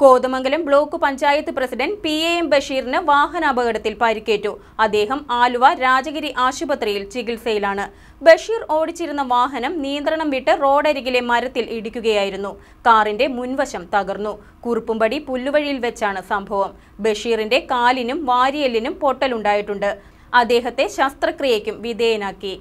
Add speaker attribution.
Speaker 1: Kothamangalam block panchayat president P A M ബഷീറിന് വാഹനാപകടത്തിൽ പരിക്കേറ്റു അദ്ദേഹം ആലുവ രാജഗിരി ആശുപത്രിയിൽ ചികിത്സയിലാണ് ബഷീർ ഓടിച്ചിരുന്ന വാഹനം നിയന്ത്രണം വിട്ട് റോഡരികിലെ മരത്തിൽ ഇടിക്കുകയായിരുന്നു കാറിന്റെ മുൻവശം തകർന്നു കുറുപ്പുംപടി പുല്ലുവഴിയിൽ വെച്ചാണ് സംഭവം ബഷീറിന്റെ കാലിനും വാരിയെല്ലിനും പൊട്ടലുണ്ടായിട്ടുണ്ട് അദ്ദേഹത്തെ ശസ്ത്രക്രിയയ്ക്കും വിധേയനാക്കി